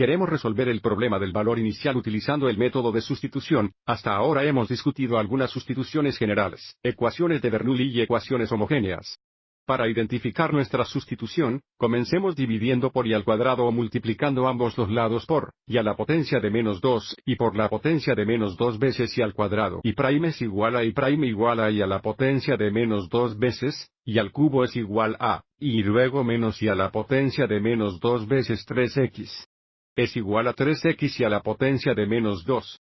Queremos resolver el problema del valor inicial utilizando el método de sustitución. Hasta ahora hemos discutido algunas sustituciones generales, ecuaciones de Bernoulli y ecuaciones homogéneas. Para identificar nuestra sustitución, comencemos dividiendo por y al cuadrado o multiplicando ambos los lados por y a la potencia de menos 2 y por la potencia de menos 2 veces y al cuadrado. Y prime es igual a y prime igual a y a la potencia de menos 2 veces y al cubo es igual a y luego menos y a la potencia de menos 2 veces 3x es igual a 3x y a la potencia de menos 2.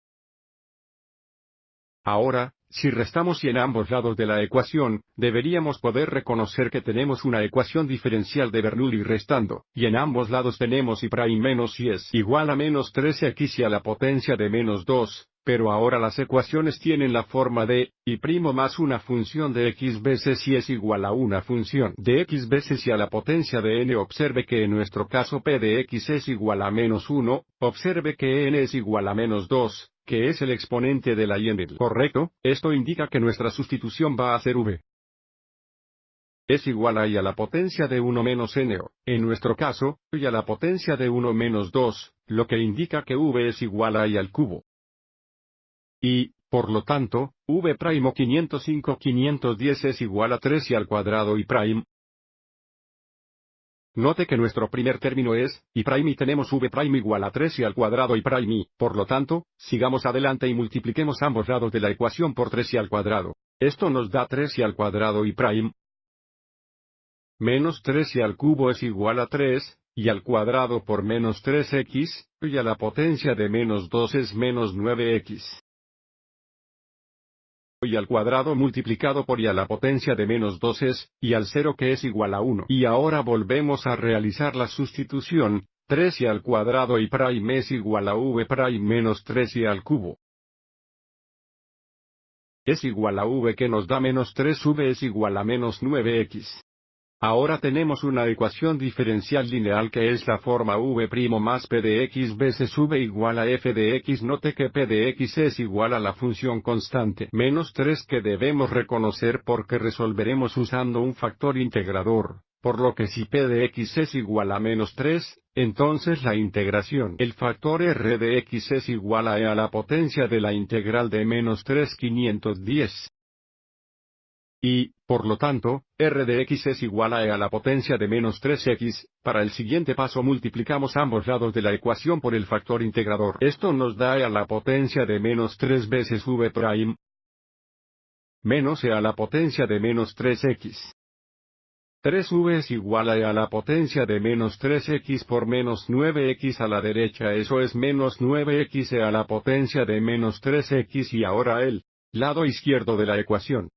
Ahora, si restamos y en ambos lados de la ecuación, deberíamos poder reconocer que tenemos una ecuación diferencial de Bernoulli restando, y en ambos lados tenemos y prime menos y es igual a menos 13x y a la potencia de menos 2, pero ahora las ecuaciones tienen la forma de y primo más una función de x veces y es igual a una función de x veces y a la potencia de n. Observe que en nuestro caso p de x es igual a menos 1, observe que n es igual a menos 2, que es el exponente de la y correcto, esto indica que nuestra sustitución va a ser v es igual a y a la potencia de 1 menos n, o, en nuestro caso, y a la potencia de 1 menos 2, lo que indica que v es igual a y al cubo. Y, por lo tanto, v 505 510 es igual a 3 y al cuadrado y prime, Note que nuestro primer término es, y prime y tenemos v prime igual a 3 y al cuadrado y prime y, por lo tanto, sigamos adelante y multipliquemos ambos lados de la ecuación por 3 y al cuadrado. Esto nos da 3 y al cuadrado y prime menos 3 y al cubo es igual a 3, y al cuadrado por menos 3x, y a la potencia de menos 2 es menos 9x y al cuadrado multiplicado por y a la potencia de menos 2 es, y al 0 que es igual a 1. Y ahora volvemos a realizar la sustitución, 3 y al cuadrado y prime es igual a v prime menos 3 y al cubo. Es igual a v que nos da menos 3v es igual a menos 9x. Ahora tenemos una ecuación diferencial lineal que es la forma v' más p de x veces v igual a f de x. Note que p de x es igual a la función constante menos 3 que debemos reconocer porque resolveremos usando un factor integrador. Por lo que si p de x es igual a menos 3, entonces la integración el factor r de x es igual a e a la potencia de la integral de menos 3 510. Y, por lo tanto, R de x es igual a e a la potencia de menos 3x, para el siguiente paso multiplicamos ambos lados de la ecuación por el factor integrador. Esto nos da e a la potencia de menos 3 veces v prime menos e a la potencia de menos 3x. 3v es igual a e a la potencia de menos 3x por menos 9x a la derecha, eso es menos 9x e a la potencia de menos 3x y ahora el lado izquierdo de la ecuación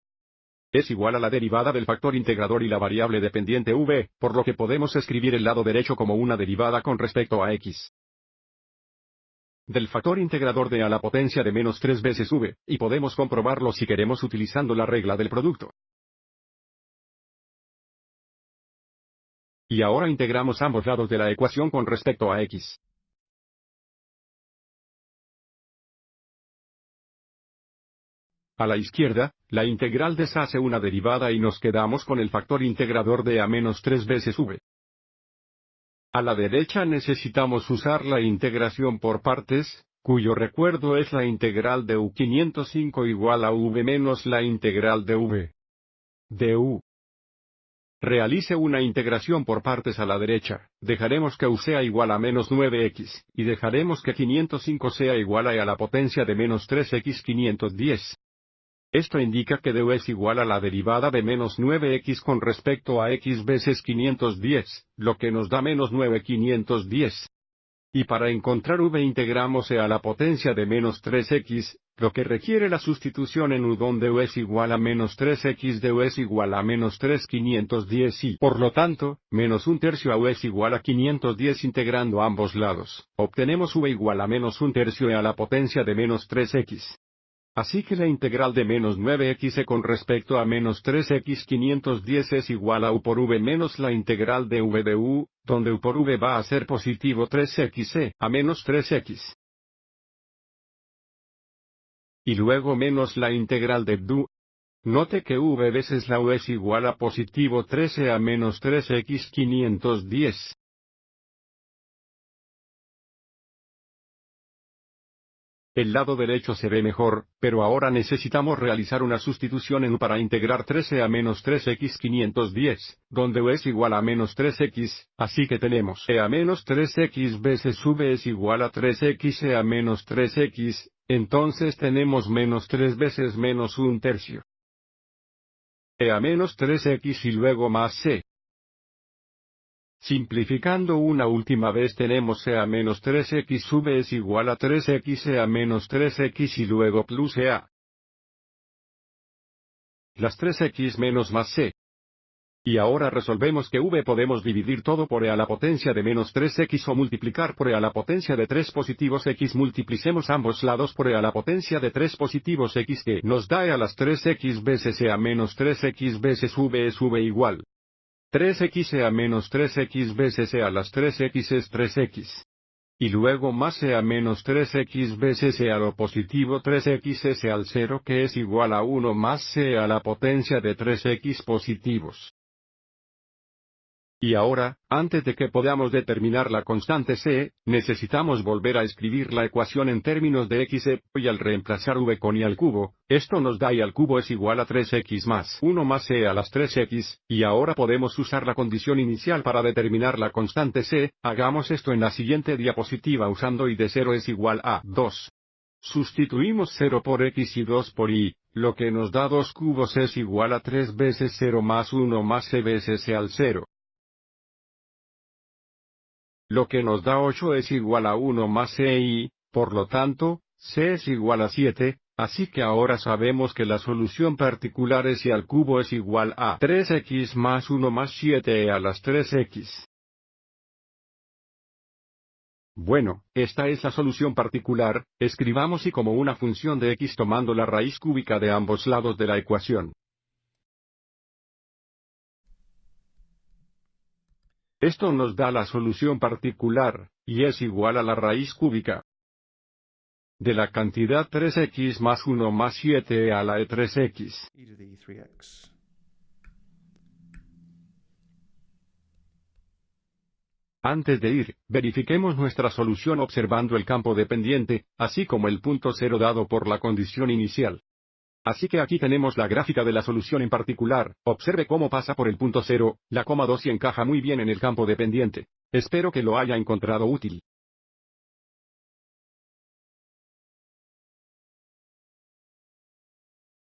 es igual a la derivada del factor integrador y la variable dependiente v, por lo que podemos escribir el lado derecho como una derivada con respecto a x del factor integrador de a la potencia de menos 3 veces v, y podemos comprobarlo si queremos utilizando la regla del producto. Y ahora integramos ambos lados de la ecuación con respecto a x. A la izquierda, la integral deshace una derivada y nos quedamos con el factor integrador de a menos 3 veces v. A la derecha necesitamos usar la integración por partes, cuyo recuerdo es la integral de u505 igual a v menos la integral de v. de u. Realice una integración por partes a la derecha, dejaremos que u sea igual a menos 9x, y dejaremos que 505 sea igual a, a la potencia de menos 3x 510. Esto indica que u es igual a la derivada de menos 9x con respecto a x veces 510, lo que nos da menos 510. Y para encontrar v integramos e a la potencia de menos 3x, lo que requiere la sustitución en u donde u es igual a menos 3x de u es igual a menos 3 510 y, por lo tanto, menos un tercio a u es igual a 510 integrando ambos lados, obtenemos u igual a menos un tercio e a la potencia de menos 3x. Así que la integral de menos 9x e con respecto a menos 3x 510 es igual a u por v menos la integral de v de u, donde u por v va a ser positivo 3x e, a menos 3x. Y luego menos la integral de du. Note que v veces la u es igual a positivo 13 a menos 3x 510. El lado derecho se ve mejor, pero ahora necesitamos realizar una sustitución en U para integrar 13 a menos 3x 510, donde U es igual a menos 3x, así que tenemos E a menos 3x veces V es igual a 3x E a menos 3x, entonces tenemos menos 3 veces menos 1 tercio. E a menos 3x y luego más C. Simplificando una última vez tenemos e a menos 3x v e es igual a 3x e a menos 3x y luego plus e a. Las 3x menos más c. Y ahora resolvemos que v podemos dividir todo por e a la potencia de menos 3x o multiplicar por e a la potencia de 3 positivos x multiplicemos ambos lados por e a la potencia de 3 positivos x que nos da e a las 3x veces e a menos 3x veces v es v igual 3x a menos 3x veces e a las 3x es 3x. Y luego más e a menos 3x veces e a lo positivo 3x al 0 que es igual a 1 más c a la potencia de 3x positivos. Y ahora, antes de que podamos determinar la constante c, necesitamos volver a escribir la ecuación en términos de x e, y al reemplazar v con y al cubo, esto nos da y al cubo es igual a 3x más 1 más e a las 3x, y ahora podemos usar la condición inicial para determinar la constante c, hagamos esto en la siguiente diapositiva usando y de 0 es igual a 2. Sustituimos 0 por x y 2 por y, lo que nos da 2 cubos es igual a 3 veces 0 más 1 más c e veces c e al 0 lo que nos da 8 es igual a 1 más c y, por lo tanto, c es igual a 7, así que ahora sabemos que la solución particular es y al cubo es igual a 3x más 1 más 7 a las 3x. Bueno, esta es la solución particular, escribamos y como una función de x tomando la raíz cúbica de ambos lados de la ecuación. Esto nos da la solución particular, y es igual a la raíz cúbica de la cantidad 3x más 1 más 7 a la e 3x. Antes de ir, verifiquemos nuestra solución observando el campo dependiente, así como el punto cero dado por la condición inicial. Así que aquí tenemos la gráfica de la solución en particular, observe cómo pasa por el punto 0, la coma 2 y encaja muy bien en el campo dependiente. Espero que lo haya encontrado útil.